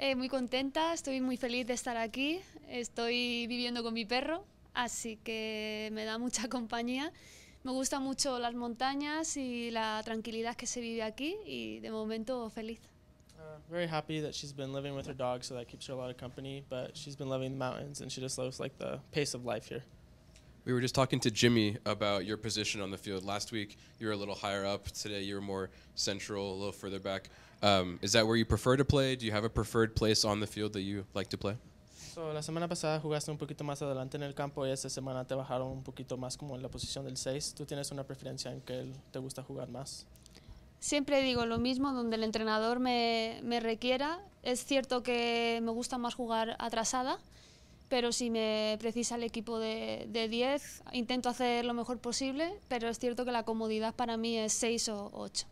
Eh, muy contenta, estoy muy feliz de estar aquí, estoy viviendo con mi perro, así que me da mucha compañía. Me gustan mucho las montañas y la tranquilidad que se vive aquí y de momento feliz. pace here. We were just talking to Jimmy about your position on the field. Last week, you were a little higher up. Today, you were more central, a little further back. Um, is that where you prefer to play? Do you have a preferred place on the field that you like to play? So, la semana pasada jugaste un poquito más adelante en el campo y esta semana te bajaron un poquito más como en la posición del 6. ¿Tú tienes una preferencia en que te gusta jugar más? Siempre digo lo mismo, donde el entrenador me, me requiera. Es cierto que me gusta más jugar atrasada, pero si me precisa el equipo de, 10, intento hacer lo mejor posible, pero es cierto que la comodidad para mí es 6 o 8.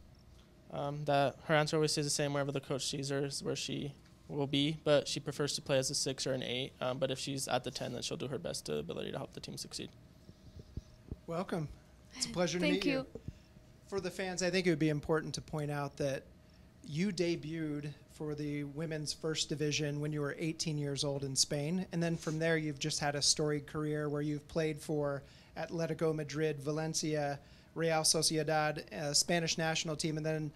Um, that her answer always stays the same wherever the coach sees her is where she will be, but she prefers to play as a 6 or an 8, um, but if she's at the 10, then she'll do her best to ability to help the team succeed. Welcome. It's a pleasure to meet you. you. For the fans, I think it would be important to point out that you debuted for the women's first division when you were 18 years old in Spain. And then from there, you've just had a storied career where you've played for Atletico Madrid, Valencia, Real Sociedad, Spanish national team, and then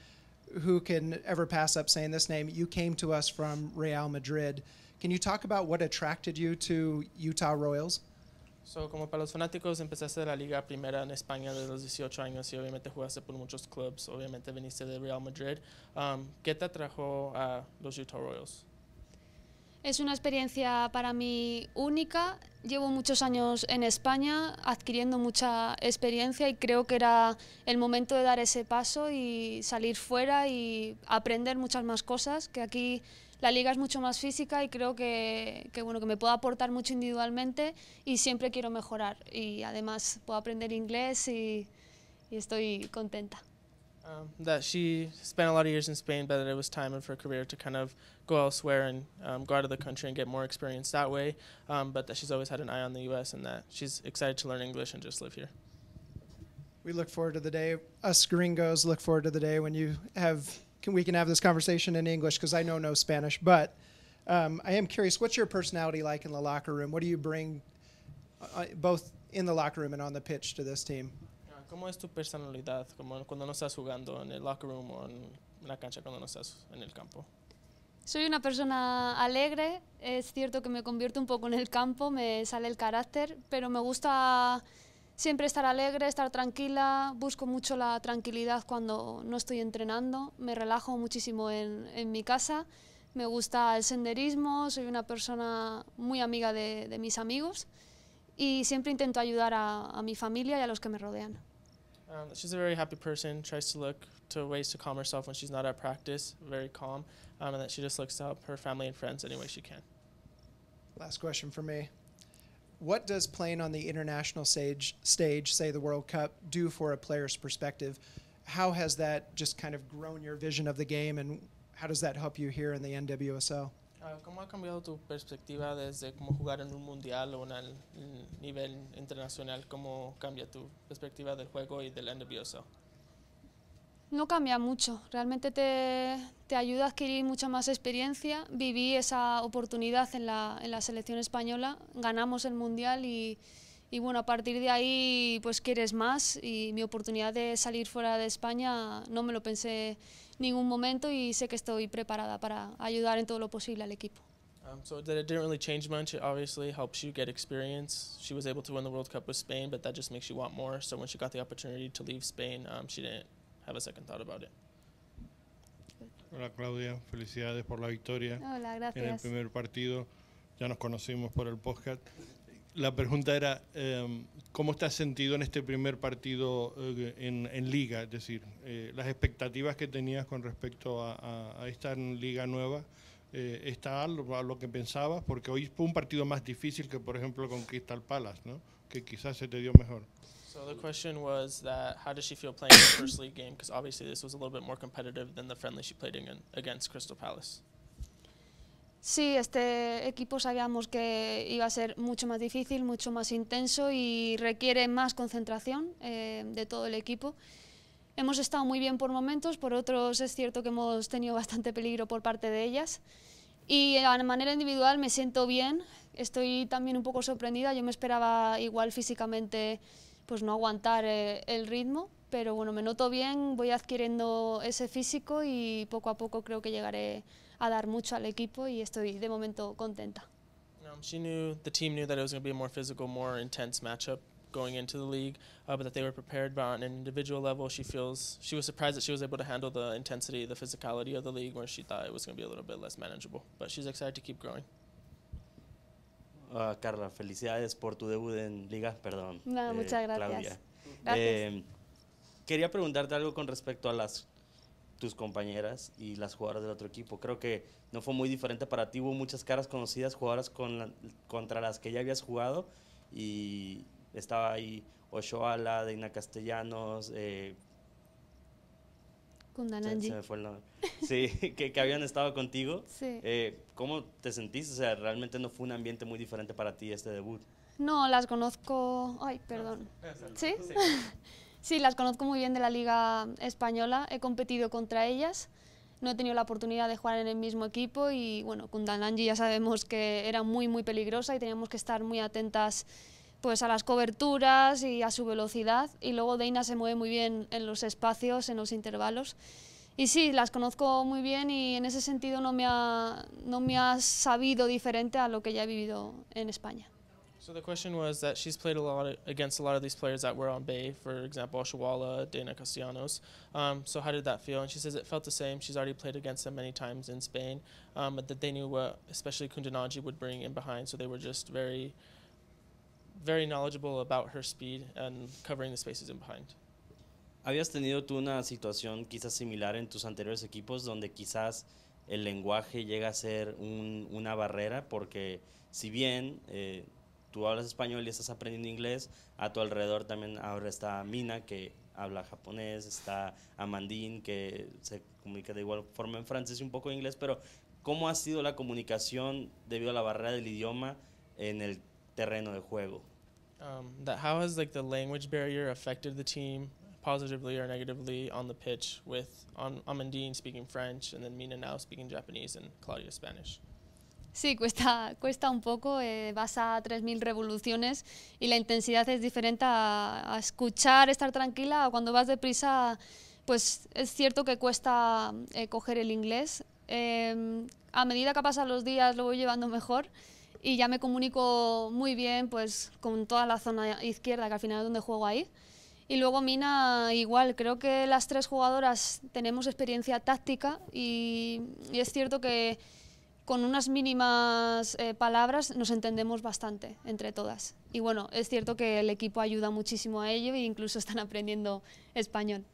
who can ever pass up saying this name? You came to us from Real Madrid. Can you talk about what attracted you to Utah Royals? como para los fanáticos, empezaste la liga primera en España de los 18 años y obviamente jugaste por muchos clubes, obviamente viniste de Real Madrid. Um, ¿Qué te atrajo a los Utah Royals? Es una experiencia para mí única. Llevo muchos años en España adquiriendo mucha experiencia y creo que era el momento de dar ese paso y salir fuera y aprender muchas más cosas que aquí la liga es mucho más física y creo que, que, bueno, que me puedo aportar mucho individualmente y siempre quiero mejorar. Y además puedo aprender inglés y, y estoy contenta. Um, that she spent a lot of years in Spain, but it was time for her career to kind of go elsewhere and um, go out of the country and get more experience that way, um, but that she's always had an eye on the U.S. and that she's excited to learn English and just live here. We look forward to the day, us gringos look forward to the day when you have can, we can have this conversation in English because I know no Spanish. But um, I am curious, what's your personality like in the locker room? What do you bring, uh, both in the locker room and on the pitch, to this team? Ah, ¿Cómo es tu personalidad como cuando no estás jugando en el locker room o en la cancha cuando no estás en el campo? Soy una persona alegre, es cierto que me convierto un poco en el campo, me sale el carácter, pero me gusta siempre estar alegre, estar tranquila, busco mucho la tranquilidad cuando no estoy entrenando, me relajo muchísimo en, en mi casa, me gusta el senderismo, soy una persona muy amiga de, de mis amigos y siempre intento ayudar a, a, mi familia y a los que me rodean. Um, she's a very happy person, tries to look to ways to calm herself when she's not at practice, very calm, um, and that she just looks to help her family and friends any way she can. Last question for me. what does playing on the international stage, stage, say the World Cup, do for a player's perspective? How has that just kind of grown your vision of the game, and how does that help you here in the NWSL? ¿Cómo ha cambiado tu perspectiva desde cómo jugar en un mundial o en el nivel internacional? ¿Cómo cambia tu perspectiva del juego y del NWSL? No cambia mucho, realmente te, te, ayuda a adquirir mucha más experiencia. Viví esa oportunidad en la, en la selección española, ganamos el Mundial y, y, bueno, a partir de ahí pues quieres más y mi oportunidad de salir fuera de España no me lo pensé ningún momento y sé que estoy preparada para ayudar en todo lo posible al equipo. Um, so that it didn't really change much. It obviously helps you get experience. She was able to win the World Cup with Spain, but that just makes you want more. So when she got the opportunity to leave Spain, um, she didn't a Hola Claudia, felicidades por la victoria. En el primer partido ya nos conocimos por el podcast. La pregunta era, em, ¿cómo estás sentido en este primer partido eh, en, liga? Es decir, eh, las expectativas que tenías con respecto a, esta liga nueva, eh, ¿está a lo, a lo, que pensabas? Porque hoy fue un partido más difícil que, por ejemplo, con Crystal Palace, ¿no? que quizás se te dio mejor. So the question was that how does she feel playing the first league game? Because obviously this was a little bit more competitive than the friendly she played in, against Crystal Palace. Sí, este equipo sabíamos que iba a ser mucho más difícil, mucho más intenso y requiere más concentración eh, de todo el equipo. Hemos estado muy bien por momentos, por otros es cierto que hemos tenido bastante peligro por parte de ellas. Y de manera individual me siento bien, estoy también un poco sorprendida, yo me esperaba igual físicamente pues no aguantar eh, el ritmo, pero bueno, me noto bien, voy adquiriendo ese físico y poco a poco creo que llegaré a dar mucho al equipo y estoy de momento contenta. Um, she knew, the team knew that it was going to be a more physical, more intense matchup going into the league, uh, but that they were prepared. But on an individual level, she feels she was surprised that she was able to handle the intensity, the physicality of the league, where she thought it was going to be a little bit less manageable. But she's excited to keep growing. Ah, Carla, felicidades por tu debut en Liga, perdón. No, eh, muchas gracias. Claudia. Eh, quería preguntarte algo con respecto a las tus compañeras y las jugadoras del otro equipo. Creo que no fue muy diferente para ti. Hubo muchas caras conocidas, jugadoras con contra las que ya habías jugado y estaba ahí la Deina Castellanos, eh, Sí, que, habían estado contigo. Eh, ¿Cómo te sentiste? O sea, realmente no fue un ambiente muy diferente para ti este debut. No, las conozco. Ay, perdón. ¿Sí? Sí. las conozco muy bien de la Liga Española. He competido contra ellas. No he tenido la oportunidad de jugar en el mismo equipo y bueno, con ya sabemos que era muy, muy peligrosa y teníamos que estar muy atentas pues a las coberturas y a su velocidad. Y luego Deina se mueve muy bien en los espacios, en los intervalos. Y sí, las conozco muy bien y en ese sentido no me ha, no me ha sabido diferente a lo que ya he vivido en España. So the question was that she's played a lot of, against a lot of these players that were on Bay, for example, Oshawala, Dana Castellanos. Um, so how did that feel? And she says it felt the same. She's already played against them many times in Spain, um, but that they knew what, especially Kundanaji, would bring in behind. So they were just very very knowledgeable about her speed and covering the spaces in behind. ¿Habías tenido tú una situación quizás similar en tus anteriores equipos donde quizás el lenguaje llega a ser una barrera? Porque si bien eh, tú hablas español y estás aprendiendo inglés, a tu alrededor también ahora está Mina que habla japonés, está Amandine que se comunica de igual forma en francés y un poco en inglés, pero ¿cómo ha sido la comunicación debido a la barrera del idioma en el terreno de juego? Um, that how has like the language barrier affected the team positively or negatively on the pitch with Amandine speaking French and then Mina now speaking Japanese and Claudia Spanish? Sí, cuesta, cuesta un poco, eh, vas a 3.000 revoluciones y la intensidad es diferente a, escuchar, estar tranquila, cuando vas deprisa, pues es cierto que cuesta eh, coger el inglés. Eh, a medida que pasan los días lo voy llevando mejor, y ya me comunico muy bien pues con toda la zona izquierda, que al final es donde juego ahí. Y luego Mina igual, creo que las tres jugadoras tenemos experiencia táctica y, es cierto que con unas mínimas eh, palabras nos entendemos bastante entre todas. Y bueno, es cierto que el equipo ayuda muchísimo a ello e incluso están aprendiendo español.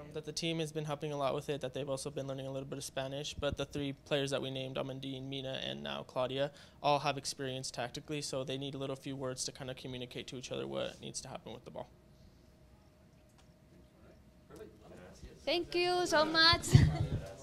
Um, that the team has been helping a lot with it, that they've also been learning a little bit of Spanish. But the three players that we named, Amandine, Mina, and now Claudia, all have experience tactically, so they need a little few words to kind of communicate to each other what needs to happen with the ball. Thank you so much.